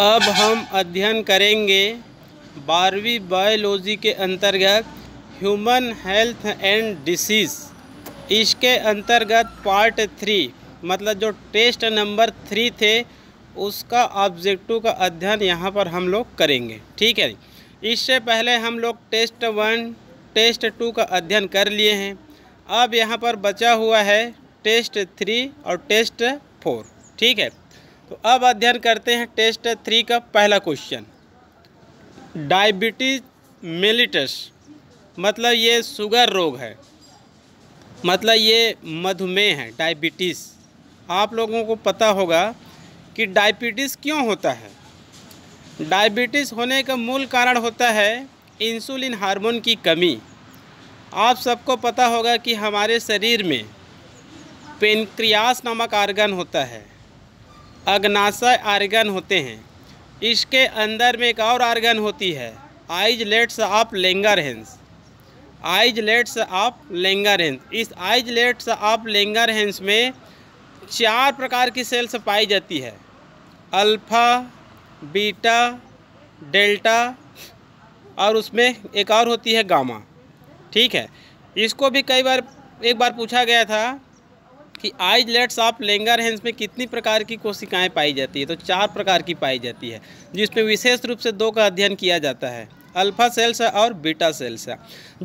अब हम अध्ययन करेंगे बारहवीं बायोलॉजी के अंतर्गत ह्यूमन हेल्थ एंड डिसीज़ इसके अंतर्गत पार्ट थ्री मतलब जो टेस्ट नंबर थ्री थे उसका ऑब्जेक्टिव का अध्ययन यहाँ पर हम लोग करेंगे ठीक है इससे पहले हम लोग टेस्ट वन टेस्ट टू का अध्ययन कर लिए हैं अब यहाँ पर बचा हुआ है टेस्ट थ्री और टेस्ट फोर ठीक है तो अब अध्ययन करते हैं टेस्ट थ्री का पहला क्वेश्चन डायबिटीज मिलिटस मतलब ये शुगर रोग है मतलब ये मधुमेह है डायबिटीज़ आप लोगों को पता होगा कि डायबिटीज़ क्यों होता है डायबिटीज़ होने का मूल कारण होता है इंसुलिन हार्मोन की कमी आप सबको पता होगा कि हमारे शरीर में पेनक्रियास नामक आर्गन होता है अग्नाशय आर्गन होते हैं इसके अंदर में एक और आर्गन होती है islets of Langerhans islets of Langerhans इस islets of Langerhans में चार प्रकार की सेल्स पाई जाती है अल्फा बीटा डेल्टा और उसमें एक और होती है गामा ठीक है इसको भी कई बार एक बार पूछा गया था कि islets of Langerhans में कितनी प्रकार की कोशिकाएं पाई जाती है तो चार प्रकार की पाई जाती है जिसमें विशेष रूप से दो का अध्ययन किया जाता है अल्फ़ा सेल्स और बीटा सेल्स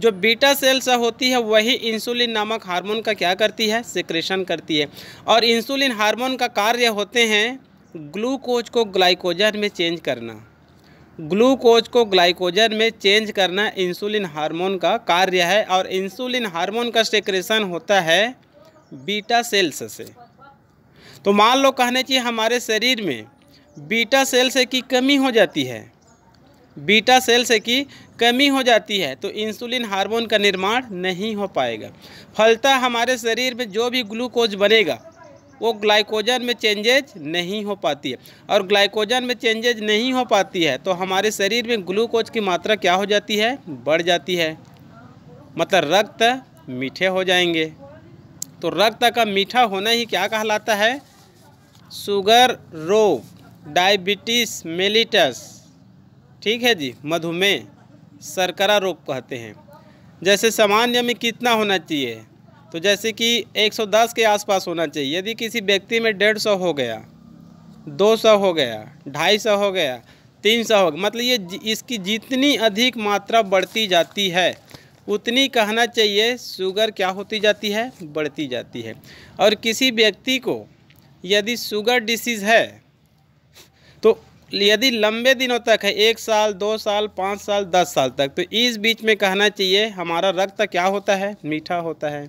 जो बीटा सेल्स होती है वही इंसुलिन नामक हार्मोन का क्या करती है सिक्रेशन करती है और इंसुलिन हार्मोन का कार्य होते हैं ग्लूकोज को ग्लाइकोजन में चेंज करना ग्लूकोज को ग्लाइकोजन में चेंज करना इंसुलिन हार्मोन का कार्य है और इंसुलिन हार्मोन का सेक्रेशन होता है बीटा सेल्स से तो मान लो कहने चाहिए हमारे शरीर में बीटा सेल्स की कमी हो जाती है बीटा सेल्स की कमी हो जाती है तो इंसुलिन हार्मोन का निर्माण नहीं हो पाएगा फलता हमारे शरीर में जो भी ग्लूकोज बनेगा वो ग्लाइकोजन में चेंजेज नहीं हो पाती है और ग्लाइकोजन में चेंजेज नहीं हो पाती है तो हमारे शरीर में ग्लूकोज की मात्रा क्या हो जाती है बढ़ जाती है मतलब रक्त मीठे हो जाएंगे तो रक्त का मीठा होना ही क्या कहलाता है शुगर रोग डायबिटीज मेलिटस ठीक है जी मधुमेह शर्करा रोग कहते हैं जैसे सामान्य में कितना होना चाहिए तो जैसे कि 110 के आसपास होना चाहिए यदि किसी व्यक्ति में डेढ़ सौ हो गया दो सौ हो गया ढाई सौ हो गया तीन सौ हो गया मतलब ये इसकी जितनी अधिक मात्रा बढ़ती जाती है उतनी कहना चाहिए शुगर क्या होती जाती है बढ़ती जाती है और किसी व्यक्ति को यदि शुगर डिसीज़ है तो यदि लंबे दिनों तक है एक साल दो साल पाँच साल दस साल तक तो इस बीच में कहना चाहिए हमारा रक्त क्या होता है मीठा होता है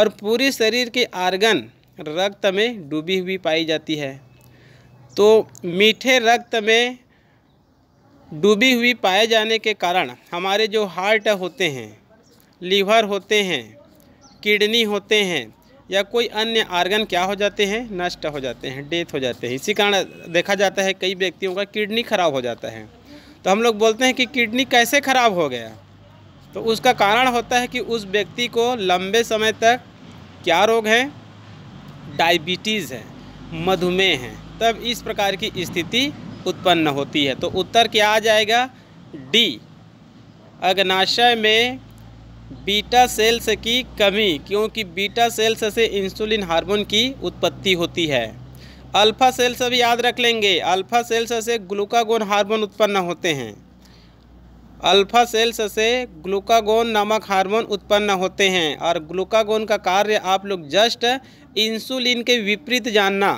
और पूरी शरीर के आर्गन रक्त में डूबी हुई पाई जाती है तो मीठे रक्त में डूबी हुई पाए जाने के कारण हमारे जो हार्ट होते हैं लीवर होते हैं किडनी होते हैं या कोई अन्य आर्गन क्या हो जाते हैं नष्ट हो जाते हैं डेथ हो जाते हैं इसी कारण देखा जाता है कई व्यक्तियों का किडनी खराब हो जाता है तो हम लोग बोलते हैं कि किडनी कैसे खराब हो गया तो उसका कारण होता है कि उस व्यक्ति को लंबे समय तक क्या रोग है डायबिटीज़ है मधुमेह है तब इस प्रकार की स्थिति उत्पन्न होती है तो उत्तर क्या आ जाएगा डी अग्नाशय में बीटा सेल्स की कमी क्योंकि बीटा सेल्स से इंसुलिन हार्मोन की उत्पत्ति होती है अल्फ़ा सेल्स भी याद रख लेंगे अल्फ़ा सेल्स से ग्लूकागोन हार्मोन उत्पन्न होते हैं अल्फ़ा सेल्स से ग्लूकागोन नामक हार्मोन उत्पन्न होते हैं और ग्लूकागोन का कार्य आप लोग जस्ट इंसुलिन के विपरीत जानना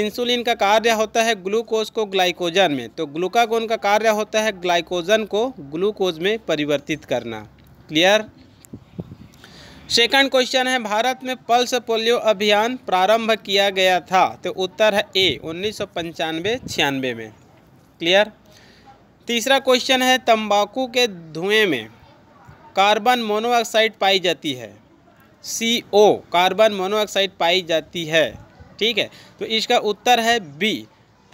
इंसुलिन का कार्य होता है ग्लूकोज को ग्लाइकोजन में तो ग्लूकागोन का कार्य होता है ग्लाइकोजन को ग्लूकोज में परिवर्तित करना क्लियर सेकंड क्वेश्चन है भारत में पल्स पोलियो अभियान प्रारंभ किया गया था तो उत्तर है ए उन्नीस सौ में क्लियर तीसरा क्वेश्चन है तंबाकू के धुएं में कार्बन मोनोऑक्साइड पाई जाती है सी ओ कार्बन मोनोऑक्साइड पाई जाती है ठीक है तो इसका उत्तर है बी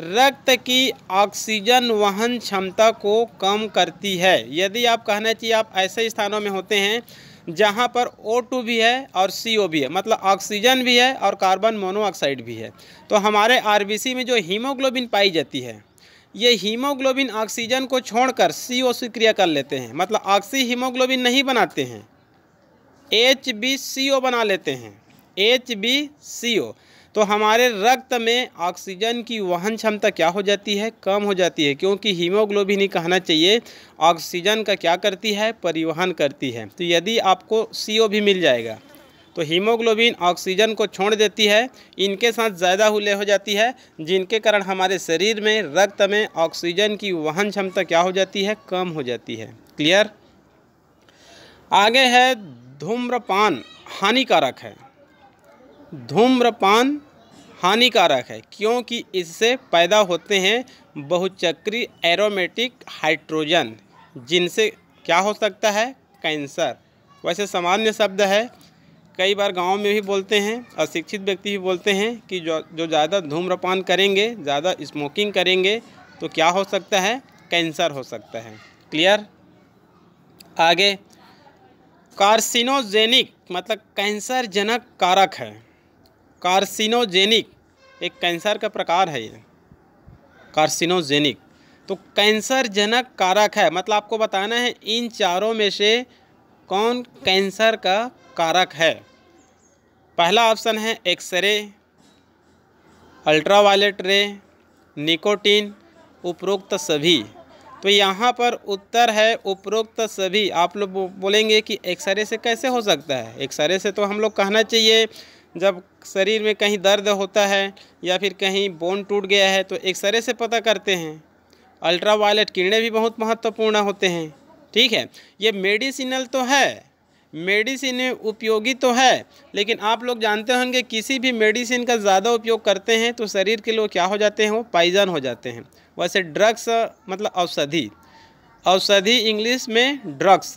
रक्त की ऑक्सीजन वहन क्षमता को कम करती है यदि आप कहना चाहिए आप ऐसे स्थानों में होते हैं जहाँ पर O2 भी है और CO भी है मतलब ऑक्सीजन भी है और कार्बन मोनोऑक्साइड भी है तो हमारे सी में जो हीमोग्लोबिन पाई जाती है ये हीमोग्लोबिन ऑक्सीजन को छोड़कर सी ओ क्रिया कर लेते हैं मतलब ऑक्सी हीमोग्लोबिन नहीं बनाते हैं एच बी सी ओ बना लेते हैं एच बी सी ओ तो हमारे रक्त में ऑक्सीजन की वहन क्षमता क्या हो जाती है कम हो जाती है क्योंकि हीमोग्लोबिन ही कहना चाहिए ऑक्सीजन का क्या करती है परिवहन करती है तो यदि आपको सी भी मिल जाएगा तो हीमोग्लोबिन ऑक्सीजन को छोड़ देती है इनके साथ ज़्यादा हुले हो जाती है जिनके कारण हमारे शरीर में रक्त में ऑक्सीजन की वहन क्षमता क्या हो जाती है कम हो जाती है क्लियर आगे है धूम्रपान हानिकारक है धूम्रपान हानिकारक है क्योंकि इससे पैदा होते हैं बहुचक्री एरोमेटिक हाइड्रोजन जिनसे क्या हो सकता है कैंसर वैसे सामान्य शब्द है कई बार गांव में भी बोलते हैं अशिक्षित व्यक्ति भी बोलते हैं कि जो जो ज़्यादा धूम्रपान करेंगे ज़्यादा स्मोकिंग करेंगे तो क्या हो सकता है कैंसर हो सकता है क्लियर आगे कार्सिनोजेनिक मतलब कैंसर जनक कारक है कार्सिनोजेनिक एक कैंसर का प्रकार है ये कार्सिनोजेनिक तो कैंसर जनक कारक है मतलब आपको बताना है इन चारों में से कौन कैंसर का कारक है पहला ऑप्शन है एक्सरे अल्ट्रावायलेट रे निकोटीन उपरोक्त सभी तो यहाँ पर उत्तर है उपरोक्त सभी आप लोग बोलेंगे कि एक्सरे से कैसे हो सकता है एक्सरे से तो हम लोग कहना चाहिए जब शरीर में कहीं दर्द होता है या फिर कहीं बोन टूट गया है तो एक्सरे से पता करते हैं अल्ट्रावायलेट किरणें भी बहुत महत्वपूर्ण होते हैं ठीक है ये मेडिसिनल तो है मेडिसिन उपयोगी तो है लेकिन आप लोग जानते होंगे किसी भी मेडिसिन का ज़्यादा उपयोग करते हैं तो शरीर के लोग क्या हो जाते हैं वो पाइजन हो जाते हैं वैसे ड्रग्स मतलब औषधि औषधि इंग्लिश में ड्रग्स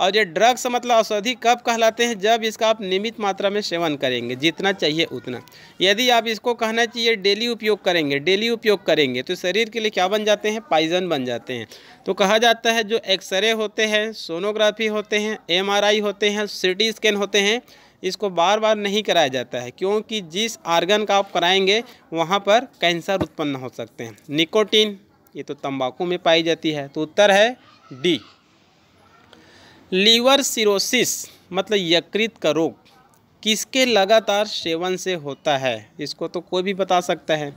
और ये ड्रग्स मतलब औषधि कब कहलाते हैं जब इसका आप नियमित मात्रा में सेवन करेंगे जितना चाहिए उतना यदि आप इसको कहना चाहिए डेली उपयोग करेंगे डेली उपयोग करेंगे तो शरीर के लिए क्या बन जाते हैं पाइजन बन जाते हैं तो कहा जाता है जो एक्सरे होते हैं सोनोग्राफी होते हैं एम होते हैं सी स्कैन होते हैं इसको बार बार नहीं कराया जाता है क्योंकि जिस आर्गन का आप कराएंगे वहाँ पर कैंसर उत्पन्न हो सकते हैं निकोटीन ये तो तंबाकू में पाई जाती है तो उत्तर है डी लीवर सिरोसिस मतलब यकृत का रोग किसके लगातार सेवन से होता है इसको तो कोई भी बता सकता है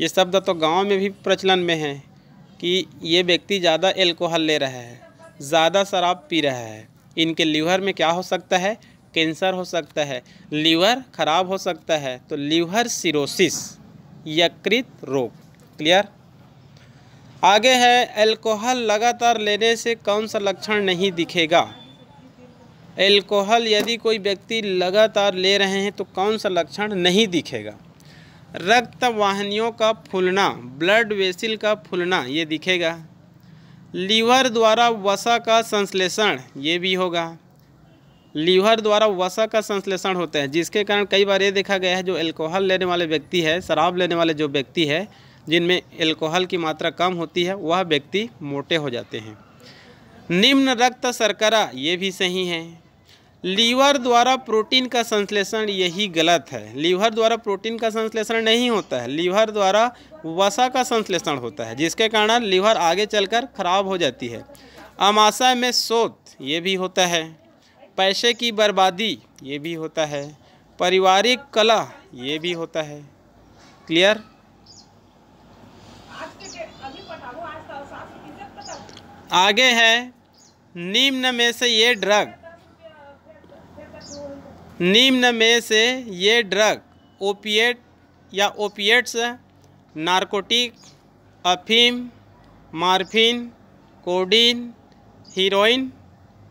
ये शब्द तो गांव में भी प्रचलन में है कि ये व्यक्ति ज़्यादा एल्कोहल ले रहा है ज़्यादा शराब पी रहा है इनके लीवर में क्या हो सकता है कैंसर हो सकता है लीवर खराब हो सकता है तो लीवर सिरोसिस यकृत रोग क्लियर आगे है अल्कोहल लगातार लेने से कौन सा लक्षण नहीं दिखेगा अल्कोहल यदि कोई व्यक्ति लगातार ले रहे हैं तो कौन सा लक्षण नहीं दिखेगा रक्त वाहनियों का फूलना ब्लड वेसिल का फूलना ये दिखेगा लीवर द्वारा वसा का संश्लेषण ये भी होगा लीवर द्वारा वसा का संश्लेषण होता है जिसके कारण कई बार ये देखा गया है जो अल्कोहल लेने वाले व्यक्ति है शराब लेने वाले जो व्यक्ति है जिनमें एल्कोहल की मात्रा कम होती है वह व्यक्ति मोटे हो जाते हैं निम्न रक्त शर्करा ये भी सही है लीवर द्वारा प्रोटीन का संश्लेषण यही गलत है लीवर द्वारा प्रोटीन का संश्लेषण नहीं होता है लीवर द्वारा वसा का संश्लेषण होता है जिसके कारण लीवर आगे चलकर खराब हो जाती है अमाशय में शोध ये भी होता है पैसे की बर्बादी ये भी होता है पारिवारिक कला ये भी होता है क्लियर आगे है निम्न में से ये ड्रग निम्न में से ये ड्रग ओपिएट या ओपिएट्स नारकोटिक अफीम मार्फिन कोडीन हीरोइन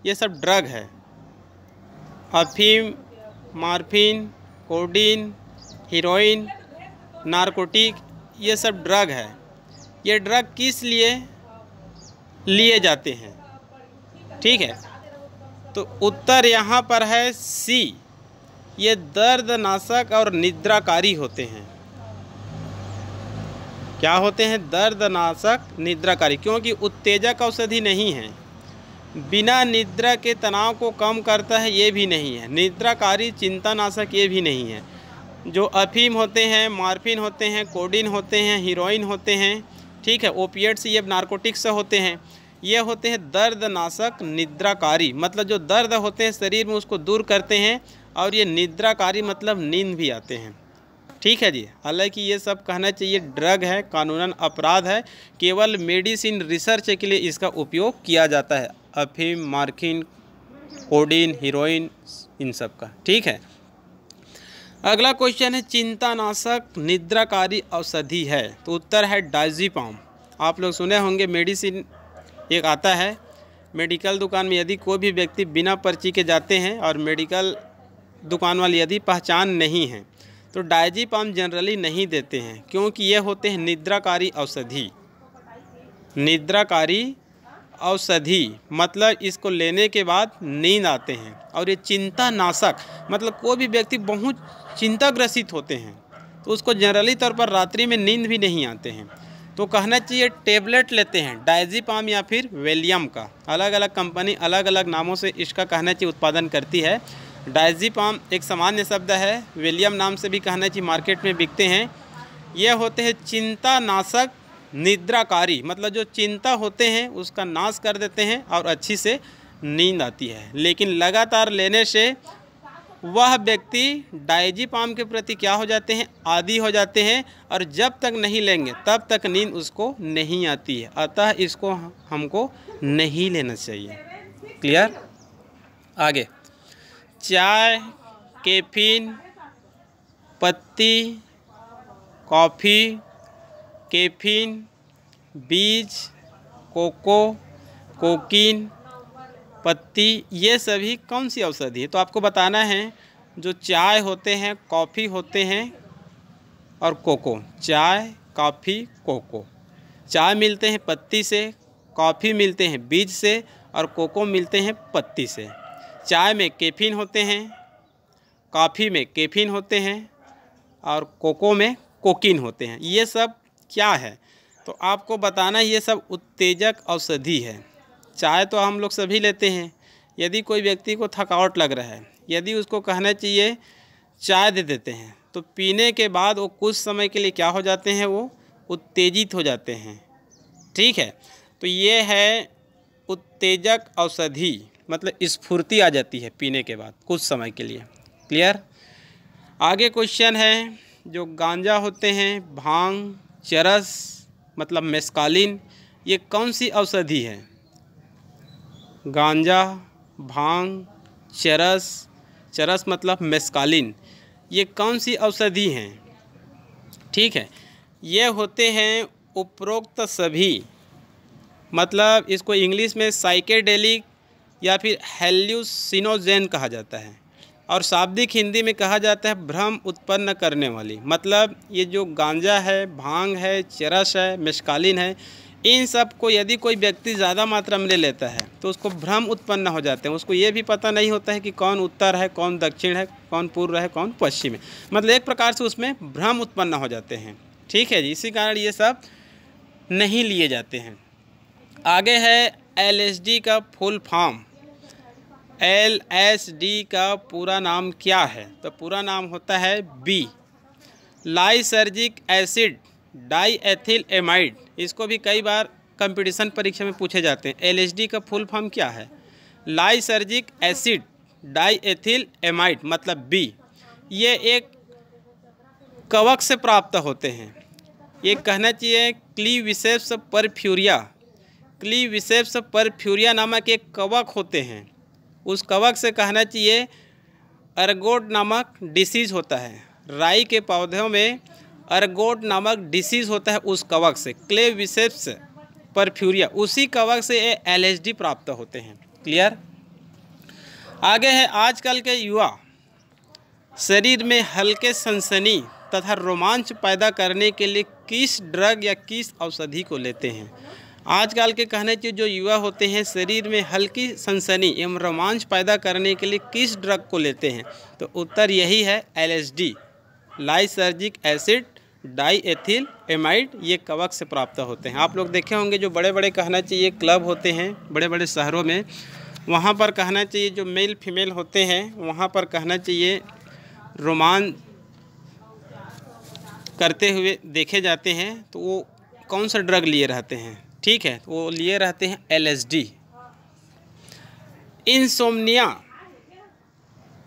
ये सब ड्रग है अफीम मार्फिन कोडीन हीरोइन नारकोटिक ये सब ड्रग है ये ड्रग किस लिए लिए जाते हैं ठीक है तो उत्तर यहाँ पर है सी ये दर्दनाशक और निद्राकारी होते हैं क्या होते हैं दर्दनाशक निद्राकारी क्योंकि उत्तेजक औषधि नहीं है बिना निद्रा के तनाव को कम करता है ये भी नहीं है निद्राकारी चिंता नाशक ये भी नहीं है जो अफीम होते हैं मार्फिन होते हैं कोडिन होते हैं हीरोइन होते हैं ठीक है ओपिएट्स ये नारकोटिक्स होते हैं ये होते हैं दर्दनाशक निद्राकारी मतलब जो दर्द होते हैं शरीर में उसको दूर करते हैं और ये निद्राकारी मतलब नींद भी आते हैं ठीक है जी हालांकि ये सब कहना चाहिए ड्रग है कानूनन अपराध है केवल मेडिसिन रिसर्च के लिए इसका उपयोग किया जाता है अफीम मार्किन कोडिन हीरोइन इन सब का ठीक है अगला क्वेश्चन है चिंतानाशक निद्राकारी औषधि है तो उत्तर है डाइजीपाम आप लोग सुने होंगे मेडिसिन एक आता है मेडिकल दुकान में यदि कोई भी व्यक्ति बिना पर्ची के जाते हैं और मेडिकल दुकान वाले यदि पहचान नहीं है तो डाइजीपाम जनरली नहीं देते हैं क्योंकि ये होते हैं निद्राकारी औषधि निद्राकारी औषधि मतलब इसको लेने के बाद नींद आते हैं और ये चिंता नाशक मतलब कोई भी व्यक्ति बहुत चिंताग्रसित होते हैं तो उसको जनरली तौर पर रात्रि में नींद भी नहीं आते हैं तो कहना चाहिए टेबलेट लेते हैं डायजीपाम या फिर वेलियम का अलग अलग कंपनी अलग अलग नामों से इसका कहना चाहिए उत्पादन करती है डायजीपाम एक सामान्य शब्द है वेलियम नाम से भी कहना चाहिए मार्केट में बिकते हैं यह होते हैं चिंता नाशक निद्राकारी मतलब जो चिंता होते हैं उसका नाश कर देते हैं और अच्छी से नींद आती है लेकिन लगातार लेने से वह व्यक्ति पाम के प्रति क्या हो जाते हैं आदि हो जाते हैं और जब तक नहीं लेंगे तब तक नींद उसको नहीं आती है अतः इसको हमको नहीं लेना चाहिए क्लियर आगे चाय कैफीन पत्ती कॉफ़ी केफिन बीज कोको कोकिन पत्ती ये सभी कौन सी औषधि है तो आपको बताना है जो चाय होते हैं कॉफ़ी होते हैं और कोको चाय कॉफ़ी कोको चाय मिलते हैं पत्ती से कॉफ़ी मिलते हैं बीज से और कोको मिलते हैं पत्ती से चाय में कैफीन होते हैं कॉफ़ी में कैफीन होते हैं और कोको में कोकिन होते हैं ये सब क्या है तो आपको बताना ये सब उत्तेजक औषधि है चाय तो हम लोग सभी लेते हैं यदि कोई व्यक्ति को थकावट लग रहा है यदि उसको कहना चाहिए चाय दे देते हैं तो पीने के बाद वो कुछ समय के लिए क्या हो जाते हैं वो उत्तेजित हो जाते हैं ठीक है तो ये है उत्तेजक औषधि मतलब स्फूर्ति आ जाती है पीने के बाद कुछ समय के लिए क्लियर आगे क्वेश्चन है जो गांजा होते हैं भांग चरस मतलब मेस्कालीन ये कौन सी औषधि है गांजा भांग चरस चरस मतलब मेस्कालीन ये कौन सी औषधि हैं ठीक है ये होते हैं उपरोक्त सभी मतलब इसको इंग्लिश में साइकेडेलिक या फिर हेल्यूसिनोजेन कहा जाता है और शाब्दिक हिंदी में कहा जाता है भ्रम उत्पन्न करने वाली मतलब ये जो गांजा है भांग है चरस है मिशकालीन है इन सब को यदि कोई व्यक्ति ज़्यादा मात्रा में ले लेता है तो उसको भ्रम उत्पन्न हो जाते हैं उसको ये भी पता नहीं होता है कि कौन उत्तर है कौन दक्षिण है कौन पूर्व है कौन पश्चिम है मतलब एक प्रकार से उसमें भ्रम उत्पन्न हो जाते हैं ठीक है जी इसी कारण ये सब नहीं लिए जाते हैं आगे है एल का full form L S D का पूरा नाम क्या है तो पूरा नाम होता है B lysergic acid diethylamide इसको भी कई बार कंपटीशन परीक्षा में पूछे जाते हैं एल डी का फुल फॉर्म क्या है lysergic acid diethylamide मतलब बी ये एक कवक से प्राप्त होते हैं ये कहना चाहिए क्लीविसेप्स परफ्यूरिया क्लीविसेप्स परफ्यूरिया नामक एक कवक होते हैं उस कवक से कहना चाहिए अरगोड नामक डिसीज़ होता है राई के पौधों में अरगोड नामक डिसीज़ होता है उस कवक से क्ले विसेप्स परफ्यूरिया उसी कवक से ये एल प्राप्त होते हैं क्लियर आगे है आजकल के युवा शरीर में हल्के सनसनी तथा रोमांच पैदा करने के लिए किस ड्रग या किस औषधि को लेते हैं आजकल के कहने की जो युवा होते हैं शरीर में हल्की सनसनी एवं रोमांच पैदा करने के लिए किस ड्रग को लेते हैं तो उत्तर यही है LSD lysergic acid diethylamide ये कवक से प्राप्त होते हैं आप लोग देखे होंगे जो बड़े बड़े कहना चाहिए क्लब होते हैं बड़े बड़े शहरों में वहाँ पर कहना चाहिए जो मेल फीमेल होते हैं वहाँ पर कहना चाहिए रोमांच करते हुए देखे जाते हैं तो वो कौन सा ड्रग लिए रहते हैं ठीक है वो लिए रहते हैं एलएसडी इंसोमनिया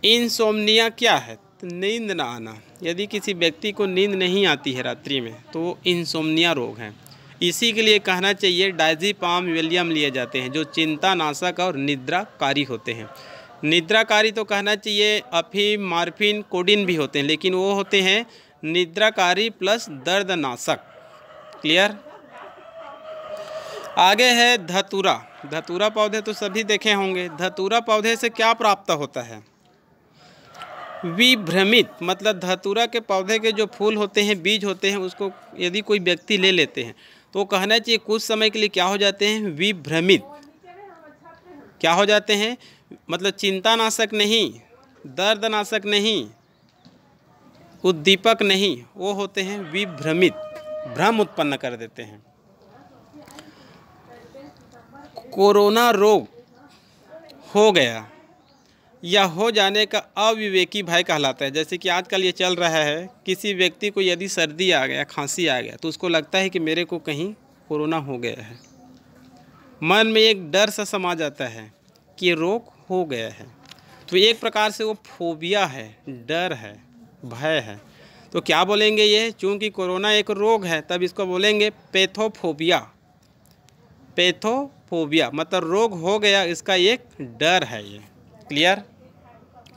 इंसोमनिया क्या है तो नींद ना आना यदि किसी व्यक्ति को नींद नहीं आती है रात्रि में तो वो इंसोमनिया रोग है इसी के लिए कहना चाहिए डायजी पाम विलियम लिए जाते हैं जो चिंता नाशक और निद्राकारी होते हैं निद्राकारी तो कहना चाहिए अफीम मार्फिन कोडिन भी होते हैं लेकिन वो होते हैं निद्राकारी प्लस दर्दनाशक क्लियर आगे है धतूरा धतूरा पौधे तो सभी देखे होंगे धतूरा पौधे से क्या प्राप्त होता है विभ्रमित मतलब धतूरा के पौधे के जो फूल होते हैं बीज होते हैं उसको यदि कोई व्यक्ति ले लेते हैं तो कहना चाहिए कुछ समय के लिए क्या हो जाते हैं विभ्रमित क्या हो जाते हैं मतलब चिंतानाशक नहीं दर्दनाशक नहीं उद्दीपक नहीं वो होते हैं विभ्रमित भ्रम उत्पन्न कर देते हैं कोरोना रोग हो गया या हो जाने का अविवेकी भय कहलाता है जैसे कि आजकल ये चल रहा है किसी व्यक्ति को यदि सर्दी आ गया खांसी आ गया तो उसको लगता है कि मेरे को कहीं कोरोना हो गया है मन में एक डर सा समा जाता है कि रोग हो गया है तो एक प्रकार से वो फोबिया है डर है भय है तो क्या बोलेंगे ये चूँकि कोरोना एक रोग है तब इसको बोलेंगे पैथोफोबिया पैथो फोबिया मतलब रोग हो गया इसका एक डर है ये क्लियर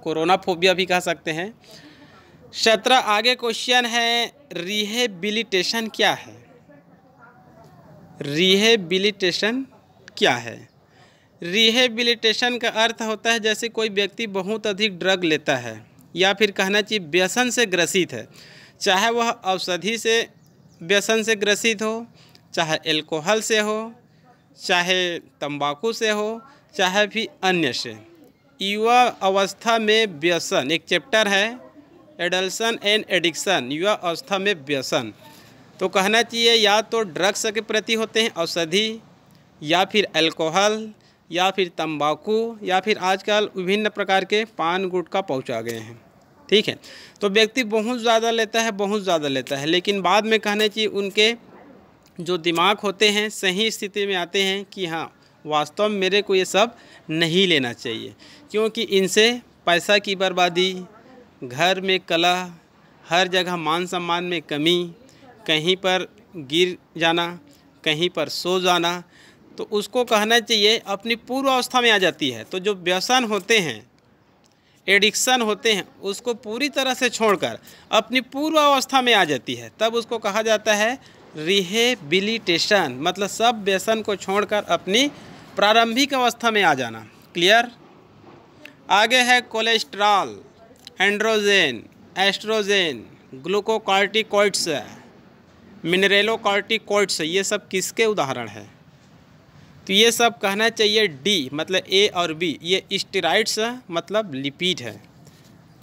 कोरोना फोबिया भी कह सकते हैं सत्रह आगे क्वेश्चन है रिहेबिलिटेशन क्या है रिहेबिलिटेशन क्या है रिहेबिलिटेशन का अर्थ होता है जैसे कोई व्यक्ति बहुत अधिक ड्रग लेता है या फिर कहना चाहिए व्यसन से ग्रसित है चाहे वह औषधि से व्यसन से ग्रसित हो चाहे एल्कोहल से हो चाहे तंबाकू से हो चाहे भी अन्य से युवा अवस्था में व्यसन एक चैप्टर है एडल्सन एंड एडिक्शन युवा अवस्था में व्यसन तो कहना चाहिए या तो ड्रग्स के प्रति होते हैं औषधि या फिर अल्कोहल या फिर तंबाकू या फिर आजकल विभिन्न प्रकार के पान गुटखा पहुँचा गए हैं ठीक है तो व्यक्ति बहुत ज़्यादा लेता है बहुत ज़्यादा लेता है लेकिन बाद में कहना चाहिए उनके जो दिमाग होते हैं सही स्थिति में आते हैं कि हाँ वास्तव में मेरे को ये सब नहीं लेना चाहिए क्योंकि इनसे पैसा की बर्बादी घर में कला हर जगह मान सम्मान में कमी कहीं पर गिर जाना कहीं पर सो जाना तो उसको कहना चाहिए अपनी पूर्व अवस्था में आ जाती है तो जो व्यसन होते हैं एडिक्शन होते हैं उसको पूरी तरह से छोड़कर अपनी पूर्व अवस्था में आ जाती है तब उसको कहा जाता है रिहेबिलिटेशन मतलब सब व्यसन को छोड़कर अपनी प्रारंभिक अवस्था में आ जाना क्लियर आगे है cholesterol androgen estrogen glucocorticoids mineralocorticoids ये सब किसके उदाहरण है तो ये सब कहना चाहिए डी मतलब ए और बी ये स्टेराइड्स मतलब लिपिड है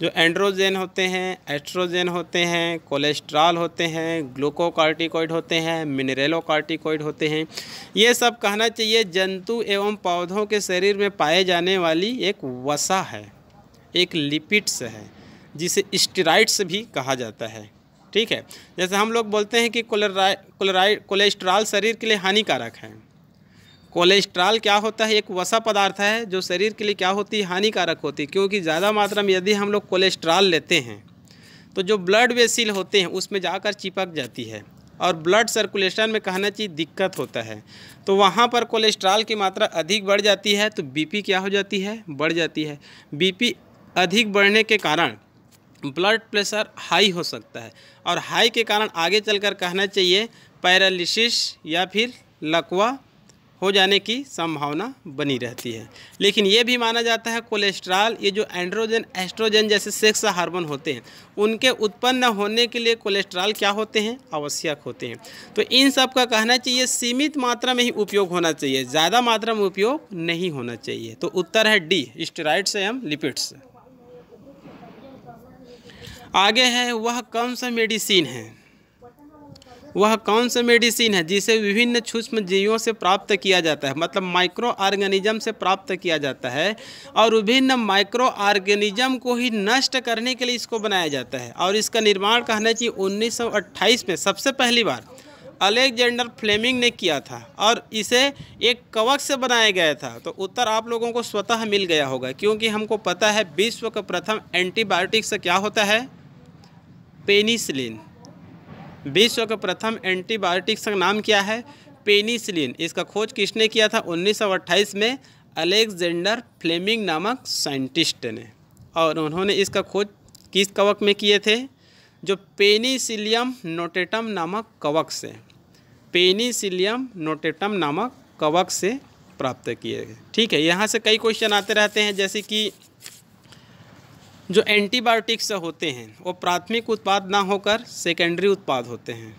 जो एंड्रोजेन होते हैं एस्ट्रोजेन होते हैं कोलेस्ट्रॉल होते हैं ग्लूकोकार्टिकॉइड होते हैं मिनरेलोकार्टिकॉइड होते हैं ये सब कहना चाहिए जंतु एवं पौधों के शरीर में पाए जाने वाली एक वसा है एक लिपिड्स है जिसे स्टेराइड्स भी कहा जाता है ठीक है जैसे हम लोग बोलते हैं कि कोलेस्ट्रॉल शरीर के लिए हानिकारक है कोलेस्ट्रॉल क्या होता है एक वसा पदार्थ है जो शरीर के लिए क्या होती है हानिकारक होती है क्योंकि ज़्यादा मात्रा में यदि हम लोग कोलेस्ट्रॉल लेते हैं तो जो ब्लड वेसिल होते हैं उसमें जाकर चिपक जाती है और ब्लड सर्कुलेशन में कहना चाहिए दिक्कत होता है तो वहाँ पर कोलेस्ट्रॉल की मात्रा अधिक बढ़ जाती है तो बीपी क्या हो जाती है बढ़ जाती है बीपी अधिक बढ़ने के कारण ब्लड प्रेशर हाई हो सकता है और हाई के कारण आगे चलकर कहना चाहिए पैरालिसिस या फिर लकवा हो जाने की संभावना बनी रहती है लेकिन ये भी माना जाता है कोलेस्ट्रॉल ये जो एंड्रोजन एस्ट्रोजन जैसे सेक्स हार्मोन होते हैं उनके उत्पन्न होने के लिए कोलेस्ट्रॉल क्या होते हैं आवश्यक होते हैं तो इन सब का कहना चाहिए सीमित मात्रा में ही उपयोग होना चाहिए ज़्यादा मात्रा में उपयोग नहीं होना चाहिए तो उत्तर है डी स्टेराइड्स एवं लिपिड्स आगे है वह कौन सा मेडिसिन है वह कौन सा मेडिसिन है जिसे विभिन्न सूक्ष्म जीवों से प्राप्त किया जाता है मतलब माइक्रो ऑर्गेनिज्म से प्राप्त किया जाता है और विभिन्न माइक्रो ऑर्गेनिज्म को ही नष्ट करने के लिए इसको बनाया जाता है और इसका निर्माण कहना चाहिए उन्नीस में सबसे पहली बार अलेक्जेंडर फ्लेमिंग ने किया था और इसे एक कवक से बनाया गया था तो उत्तर आप लोगों को स्वतः मिल गया होगा क्योंकि हमको पता है विश्व का प्रथम एंटीबायोटिक्स क्या होता है पेनिसिलिन विश्व का प्रथम एंटीबायोटिक्स का नाम क्या है पेनिसिलिन इसका खोज किसने किया था उन्नीस में अलेक्जेंडर फ्लेमिंग नामक साइंटिस्ट ने और उन्होंने इसका खोज किस कवक में किए थे जो पेनिसिलियम नोटेटम नामक कवक से पेनिसिलियम नोटेटम नामक कवक से प्राप्त किए गए ठीक है यहाँ से कई क्वेश्चन आते रहते हैं जैसे कि जो एंटीबायोटिक्स होते हैं वो प्राथमिक उत्पाद ना होकर सेकेंडरी उत्पाद होते हैं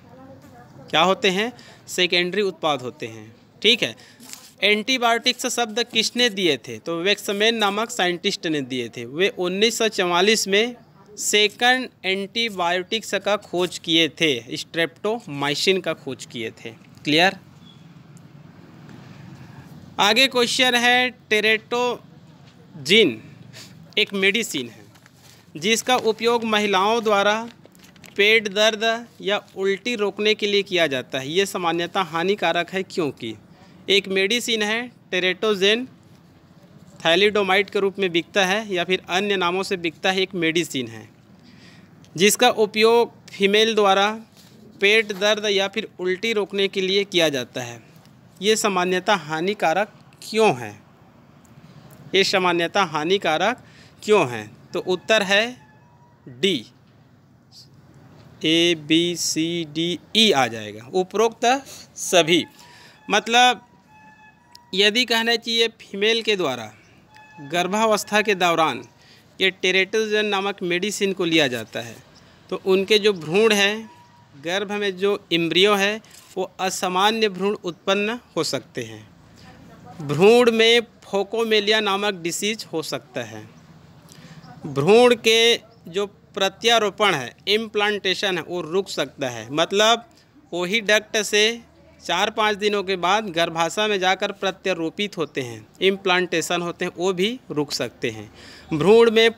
क्या होते हैं सेकेंडरी उत्पाद होते हैं ठीक है एंटीबायोटिक्स शब्द किसने दिए थे तो वैक्समैन नामक साइंटिस्ट ने दिए थे वे 1944 में सेकंड एंटीबायोटिक्स का खोज किए थे स्ट्रेप्टोमाइसिन का खोज किए थे क्लियर आगे क्वेश्चन है टेरेटोजिन एक मेडिसिन है जिसका उपयोग महिलाओं द्वारा पेट दर्द या उल्टी रोकने के लिए किया जाता है ये सामान्यतः हानिकारक है क्योंकि एक मेडिसिन है टेरेटोजेन थैलीडोमाइट के रूप में बिकता है या फिर अन्य नामों से बिकता है एक मेडिसिन है जिसका उपयोग फीमेल द्वारा पेट दर्द या फिर उल्टी रोकने के लिए किया जाता है ये सामान्यतः हानिकारक क्यों है ये सामान्यतः हानिकारक क्यों हैं तो उत्तर है D A B C D E आ जाएगा उपरोक्त सभी मतलब यदि कहना चाहिए फीमेल के द्वारा गर्भावस्था के दौरान ये टेरेटोजन नामक मेडिसिन को लिया जाता है तो उनके जो भ्रूण है गर्भ में जो इम्ब्रियो है वो असामान्य भ्रूण उत्पन्न हो सकते हैं भ्रूण में फोकोमेलिया नामक डिसीज हो सकता है भ्रूण के जो प्रत्यारोपण है इम्प्लांटेशन है वो रुक सकता है मतलब वही डक्ट से चार पाँच दिनों के बाद गर्भाशय में जाकर प्रत्यारोपित होते हैं इम्प्लांटेशन होते हैं वो भी रुक सकते हैं भ्रूण में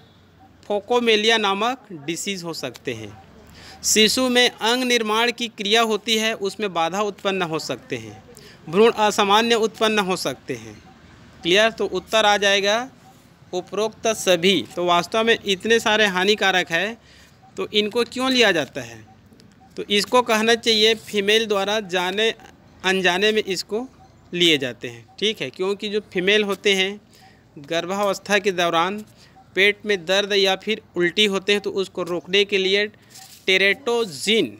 फोकोमेलिया नामक डिसीज़ हो सकते हैं शिशु में अंग निर्माण की क्रिया होती है उसमें बाधा उत्पन्न हो सकते हैं भ्रूण असामान्य उत्पन्न हो सकते हैं क्लियर तो उत्तर आ जाएगा उपरोक्त सभी तो वास्तव में इतने सारे हानिकारक है तो इनको क्यों लिया जाता है तो इसको कहना चाहिए फीमेल द्वारा जाने अनजाने में इसको लिए जाते हैं ठीक है क्योंकि जो फीमेल होते हैं गर्भावस्था के दौरान पेट में दर्द या फिर उल्टी होते हैं तो उसको रोकने के लिए टेरेटोजिन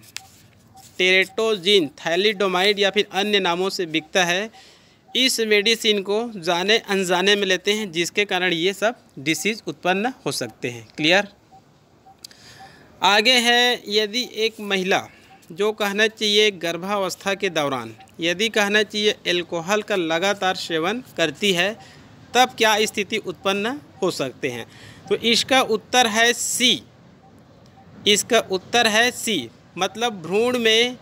टेरेटोजिन थैलीडोमाइड या फिर अन्य नामों से बिकता है इस मेडिसिन को जाने अनजाने में लेते हैं जिसके कारण ये सब डिसीज़ उत्पन्न हो सकते हैं क्लियर आगे है यदि एक महिला जो कहना चाहिए गर्भावस्था के दौरान यदि कहना चाहिए एल्कोहल का लगातार सेवन करती है तब क्या स्थिति उत्पन्न हो सकते हैं तो इसका उत्तर है सी इसका उत्तर है सी मतलब भ्रूण में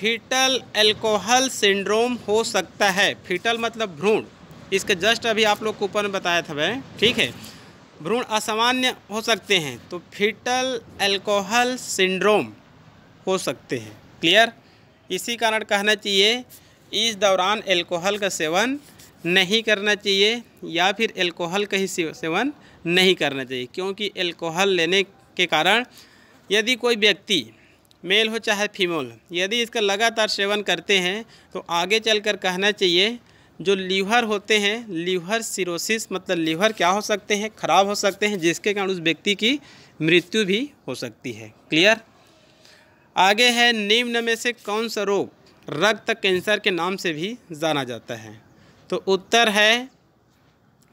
फीटल एल्कोहल सिंड्रोम हो सकता है फीटल मतलब भ्रूण इसके जस्ट अभी आप लोग कूपन बताया था मैं ठीक है भ्रूण असामान्य हो सकते हैं तो फीटल एल्कोहल सिंड्रोम हो सकते हैं क्लियर इसी कारण कहना चाहिए इस दौरान एल्कोहल का सेवन नहीं करना चाहिए या फिर एल्कोहल का ही सेवन नहीं करना चाहिए क्योंकि एल्कोहल लेने के कारण यदि कोई व्यक्ति मेल हो चाहे फीमेल यदि इसका लगातार सेवन करते हैं तो आगे चलकर कहना चाहिए जो लीवर होते हैं लीवर सिरोसिस मतलब लीवर क्या हो सकते हैं खराब हो सकते हैं जिसके कारण उस व्यक्ति की मृत्यु भी हो सकती है क्लियर आगे है निम्न में से कौन सा रोग रक्त कैंसर के नाम से भी जाना जाता है तो उत्तर है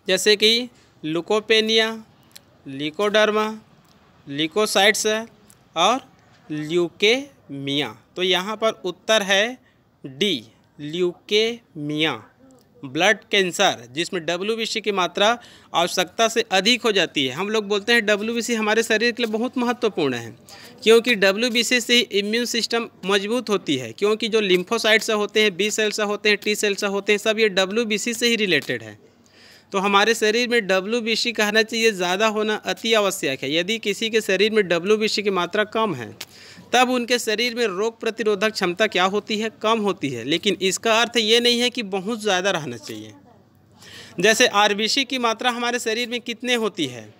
जैसे कि लुकोपेनिया लिकोडर्मा लिकोसाइट्स और ल्यूकेमिया तो यहाँ पर उत्तर है डी ल्यूकेमिया ब्लड कैंसर जिसमें डब्ल्यू की मात्रा आवश्यकता से अधिक हो जाती है हम लोग बोलते हैं डब्ल्यू हमारे शरीर के लिए बहुत महत्वपूर्ण है क्योंकि डब्ल्यू से ही इम्यून सिस्टम मजबूत होती है क्योंकि जो लिम्फोसाइड्स होते हैं बी सेल्स होते हैं टी सेल्स होते हैं सब ये डब्ल्यू से ही रिलेटेड है तो हमारे शरीर में डब्ल्यू कहना चाहिए ज़्यादा होना अति आवश्यक है यदि किसी के शरीर में डब्ल्यू की मात्रा कम है तब उनके शरीर में रोग प्रतिरोधक क्षमता क्या होती है कम होती है लेकिन इसका अर्थ ये नहीं है कि बहुत ज़्यादा रहना चाहिए जैसे आर की मात्रा हमारे शरीर में कितने होती है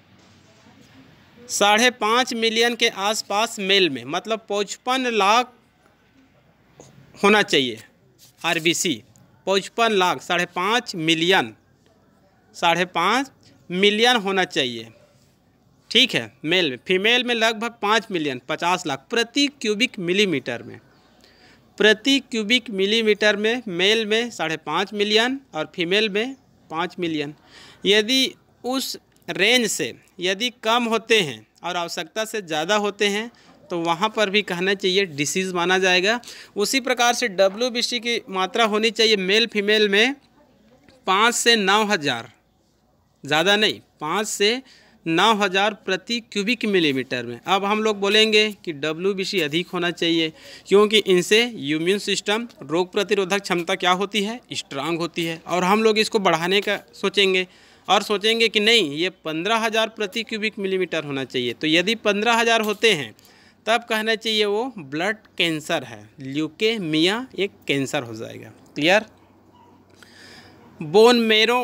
साढ़े पाँच मिलियन के आसपास मेल में मतलब पचपन लाख होना चाहिए आर बी सी पचपन लाख साढ़े पाँच मिलियन साढ़े पाँच मिलियन होना चाहिए ठीक है मेल में फीमेल में लगभग पाँच मिलियन पचास लाख प्रति क्यूबिक मिलीमीटर में प्रति क्यूबिक मिलीमीटर में मेल में साढ़े पाँच मिलियन और फीमेल में पाँच मिलियन यदि उस रेंज से यदि कम होते हैं और आवश्यकता से ज़्यादा होते हैं तो वहाँ पर भी कहना चाहिए डिसीज़ माना जाएगा उसी प्रकार से डब्ल्यू की मात्रा होनी चाहिए मेल फीमेल में पाँच से नौ हज़ार ज़्यादा नहीं पाँच से नौ हज़ार प्रति क्यूबिक मिलीमीटर में अब हम लोग बोलेंगे कि डब्ल्यू अधिक होना चाहिए क्योंकि इनसे इम्यून सिस्टम रोग प्रतिरोधक क्षमता क्या होती है स्ट्रांग होती है और हम लोग इसको बढ़ाने का सोचेंगे और सोचेंगे कि नहीं ये पंद्रह हज़ार प्रति क्यूबिक मिलीमीटर होना चाहिए तो यदि पंद्रह हज़ार होते हैं तब कहना चाहिए वो ब्लड कैंसर है ल्यूकेमिया एक कैंसर हो जाएगा clear bone marrow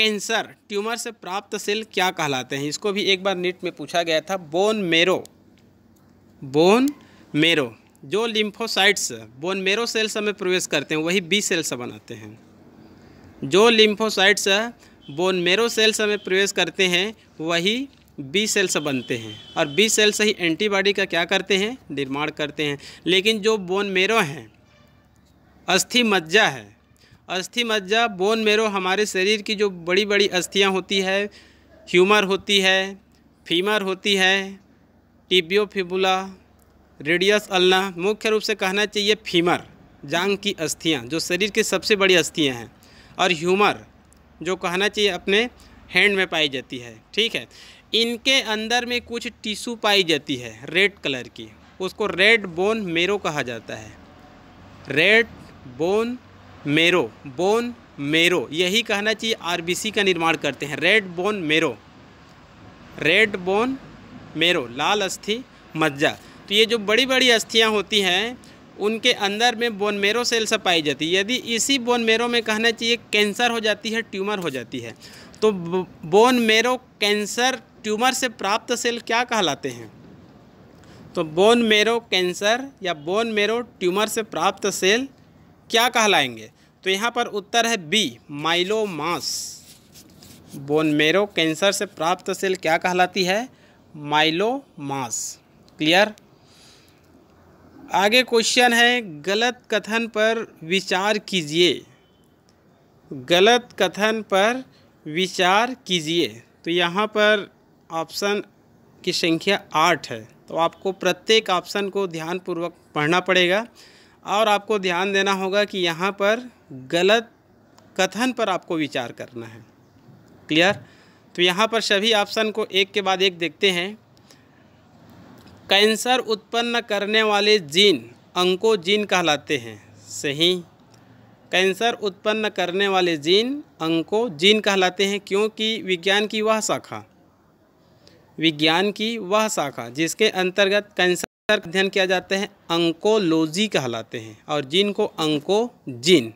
cancer tumour से प्राप्त सेल क्या कहलाते हैं इसको भी एक बार नीट में पूछा गया था बोन मेरो बोन मेरो जो लिम्फोसाइट्स बोन मेरो सेल्स में प्रवेश करते हैं वही बी सेल्स बनाते हैं जो लिम्फोसाइट्स बोन मेरो सेल्स में प्रवेश करते हैं वही बी सेल्स बनते हैं और बी सेल्स ही एंटीबॉडी का क्या करते हैं निर्माण करते हैं लेकिन जो बोन मेरो हैं अस्थि मज्जा है अस्थि मज्जा बोन मेरो हमारे शरीर की जो बड़ी बड़ी अस्थियाँ होती है ह्यूमर होती है फीमर होती है टिबियो फिबुला रेडियस अल्ना मुख्य रूप से कहना चाहिए फीमर जांग की अस्थियाँ जो शरीर की सबसे बड़ी अस्थियाँ हैं और ह्यूमर जो कहना चाहिए अपने हैंड में पाई जाती है ठीक है इनके अंदर में कुछ टिशू पाई जाती है रेड कलर की उसको रेड बोन मेरो कहा जाता है रेड बोन मेरो बोन मेरो यही कहना चाहिए आरबीसी का निर्माण करते हैं red bone marrow red bone marrow लाल अस्थि मज्जा तो ये जो बड़ी बड़ी अस्थियाँ होती हैं उनके अंदर में बोन मेरो सेल्स पाई जाती है यदि इसी बोन मेरो में कहना चाहिए कैंसर हो जाती है ट्यूमर हो जाती है तो बोन मेरो कैंसर ट्यूमर से प्राप्त सेल क्या कहलाते हैं तो बोन मेरो कैंसर या बोन मेरो ट्यूमर से प्राप्त सेल क्या कहलाएंगे तो यहाँ पर उत्तर है बी माइलोमास बोनमेरो कैंसर से प्राप्त सेल क्या कहलाती है माइलोमास क्लियर आगे क्वेश्चन है गलत कथन पर विचार कीजिए गलत कथन पर विचार कीजिए तो यहाँ पर ऑप्शन की संख्या आठ है तो आपको प्रत्येक ऑप्शन को ध्यानपूर्वक पढ़ना पड़ेगा और आपको ध्यान देना होगा कि यहाँ पर गलत कथन पर आपको विचार करना है क्लियर तो यहाँ पर सभी ऑप्शन को एक के बाद एक देखते हैं कैंसर उत्पन्न करने वाले जीन अंको जीन कहलाते हैं सही कैंसर उत्पन्न करने वाले जीन अंको जीन कहलाते हैं क्योंकि विज्ञान की वह शाखा विज्ञान की वह शाखा जिसके अंतर्गत कैंसर सर अध्ययन किया जाते हैं अंकोलॉजी कहलाते हैं और जीन को जीन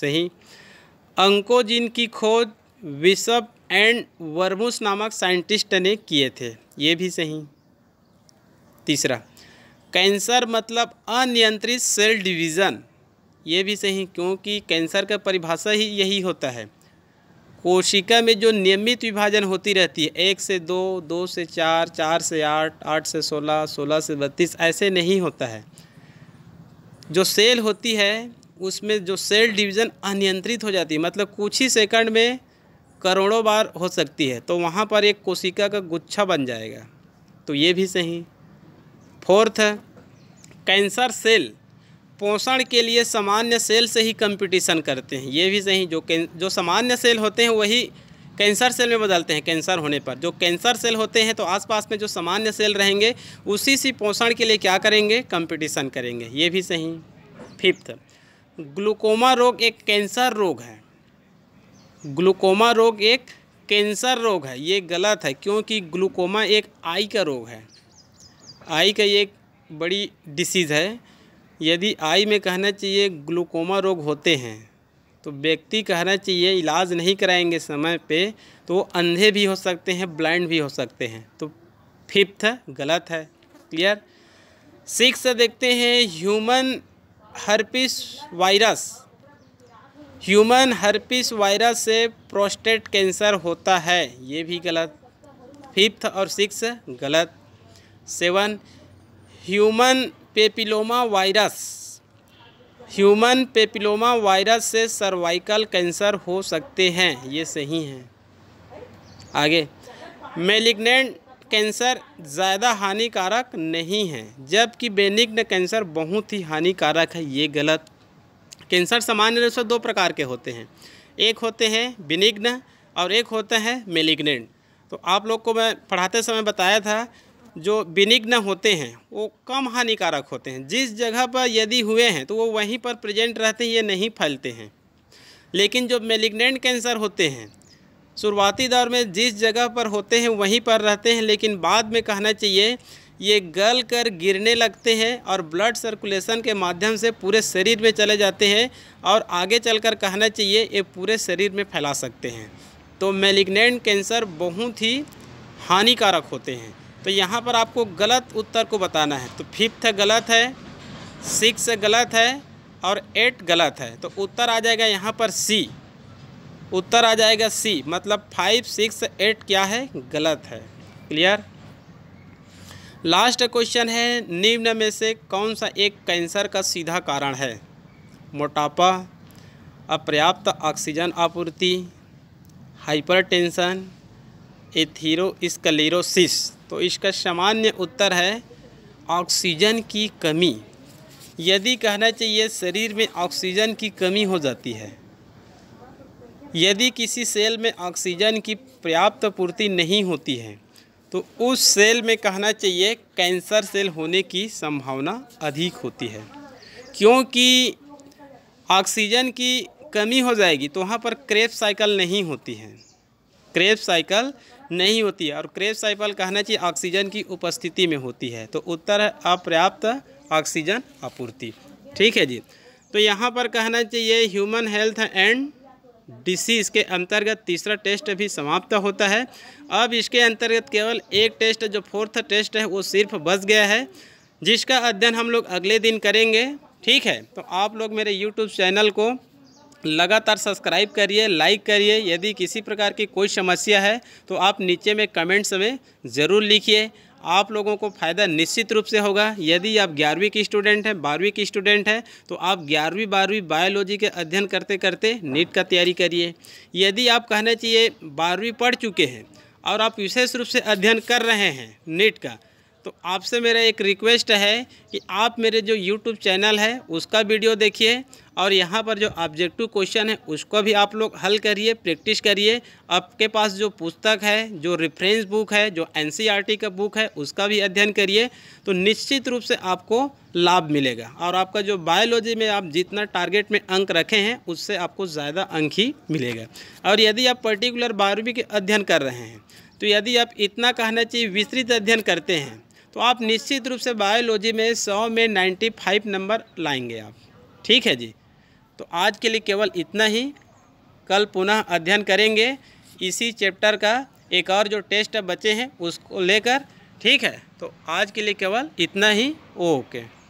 सही जीन की खोज विशप एंड वर्मुस नामक साइंटिस्ट ने किए थे ये भी सही तीसरा कैंसर मतलब अनियंत्रित सेल डिवीज़न ये भी सही क्योंकि कैंसर का परिभाषा ही यही होता है कोशिका में जो नियमित विभाजन होती रहती है एक से दो दो से चार चार से आठ आठ से सोलह सोलह से बत्तीस ऐसे नहीं होता है जो सेल होती है उसमें जो सेल डिवीज़न अनियंत्रित हो जाती है मतलब कुछ ही सेकंड में करोड़ों बार हो सकती है तो वहाँ पर एक कोशिका का गुच्छा बन जाएगा तो ये भी सही फोर्थ कैंसर सेल पोषण के लिए सामान्य सेल से ही कंपटीशन करते हैं ये भी सही जो जो सामान्य सेल होते हैं वही कैंसर सेल में बदलते हैं कैंसर होने पर जो कैंसर सेल होते हैं तो आसपास में जो सामान्य सेल रहेंगे उसी से पोषण के लिए क्या करेंगे कंपटीशन करेंगे ये भी सही फिफ्थ ग्लूकोमा रोग एक कैंसर रोग है ग्लूकोमा रोग एक कैंसर रोग है ये गलत है क्योंकि ग्लूकोमा एक आई का रोग है आई का एक बड़ी डिसीज़ है यदि आई में कहना चाहिए ग्लूकोमा रोग होते हैं तो व्यक्ति कहना चाहिए इलाज नहीं कराएंगे समय पे तो अंधे भी हो सकते हैं ब्लाइंड भी हो सकते हैं तो फिफ्थ गलत है क्लियर सिक्स देखते हैं human herpes virus human herpes virus से प्रोस्टेट कैंसर होता है ये भी गलत फिफ्थ और सिक्स गलत seven human papilloma virus human papilloma virus से सर्वाइकल कैंसर हो सकते हैं ये सही हैं आगे मेलिग्नेंट कैंसर ज़्यादा हानिकारक नहीं है जबकि बेनिग्न कैंसर बहुत ही हानिकारक है ये गलत कैंसर सामान्य रूप से दो प्रकार के होते हैं एक होते हैं बेनिग्न और एक होता है मेलिग्नेंट तो आप लोग को मैं पढ़ाते समय बताया था जो विनिग्न होते हैं वो कम हानिकारक होते हैं जिस जगह पर यदि हुए हैं तो वो वहीं पर प्रेजेंट रहते ये नहीं फैलते हैं लेकिन जो मेलिग्नेंट कैंसर होते हैं शुरुआती दौर में जिस जगह पर होते हैं वहीं पर रहते हैं लेकिन बाद में कहना चाहिए ये गल कर गिरने लगते हैं और ब्लड सर्कुलेशन के माध्यम से पूरे शरीर में चले जाते हैं और आगे चलकर कहना चाहिए ये पूरे शरीर में फैला सकते हैं तो मेलिग्नेंट कैंसर बहुत ही हानिकारक होते हैं तो यहाँ पर आपको गलत उत्तर को बताना है तो फिफ्थ गलत है सिक्स गलत है और एट गलत है तो उत्तर आ जाएगा यहाँ पर सी उत्तर आ जाएगा सी मतलब फाइव सिक्स एट क्या है गलत है क्लियर लास्ट क्वेश्चन है निम्न में से कौन सा एक कैंसर का सीधा कारण है मोटापा अपर्याप्त ऑक्सीजन आपूर्ति हाइपरटेंशन एथीरो स्कलेरोसिस तो इसका सामान्य उत्तर है ऑक्सीजन की कमी यदि कहना चाहिए शरीर में ऑक्सीजन की कमी हो जाती है यदि किसी सेल में ऑक्सीजन की पर्याप्त पूर्ति नहीं होती है तो उस सेल में कहना चाहिए कैंसर सेल होने की संभावना अधिक होती है क्योंकि ऑक्सीजन की कमी हो जाएगी तो वहाँ पर क्रेप साइकिल नहीं होती है क्रेप साइकिल नहीं होती है और क्रेब साइपल कहना चाहिए ऑक्सीजन की उपस्थिति में होती है तो उत्तर है अपर्याप्त ऑक्सीजन आपूर्ति ठीक है जी तो यहाँ पर कहना चाहिए ह्यूमन हेल्थ एंड डिसीज़ के अंतर्गत तीसरा टेस्ट भी समाप्त होता है अब इसके अंतर्गत केवल एक टेस्ट जो फोर्थ टेस्ट है वो सिर्फ बच गया है जिसका अध्ययन हम लोग अगले दिन करेंगे ठीक है तो आप लोग मेरे यूट्यूब चैनल को लगातार सब्सक्राइब करिए लाइक करिए यदि किसी प्रकार की कोई समस्या है तो आप नीचे में कमेंट्स में ज़रूर लिखिए आप लोगों को फ़ायदा निश्चित रूप से होगा यदि आप ग्यारहवीं की स्टूडेंट हैं बारहवीं की स्टूडेंट हैं तो आप ग्यारहवीं बारहवीं बायोलॉजी के अध्ययन करते करते नीट का तैयारी करिए यदि आप कहना चाहिए बारहवीं पढ़ चुके हैं और आप विशेष रूप से अध्ययन कर रहे हैं नीट का तो आपसे मेरा एक रिक्वेस्ट है कि आप मेरे जो यूट्यूब चैनल है उसका वीडियो देखिए और यहाँ पर जो ऑब्जेक्टिव क्वेश्चन है उसको भी आप लोग हल करिए प्रैक्टिस करिए आपके पास जो पुस्तक है जो रेफरेंस बुक है जो एनसीईआरटी e का बुक है उसका भी अध्ययन करिए तो निश्चित रूप से आपको लाभ मिलेगा और आपका जो बायोलॉजी में आप जितना टारगेट में अंक रखे हैं उससे आपको ज़्यादा अंक ही मिलेगा और यदि आप पर्टिकुलर बारहवीं के अध्ययन कर रहे हैं तो यदि आप इतना कहना चाहिए विस्तृत अध्ययन करते हैं तो आप निश्चित रूप से बायोलॉजी में सौ में नाइन्टी फाइव नंबर लाएंगे आप ठीक है जी तो आज के लिए केवल इतना ही कल पुनः अध्ययन करेंगे इसी चैप्टर का एक और जो टेस्ट बचे हैं उसको लेकर ठीक है तो आज के लिए केवल इतना ही ओके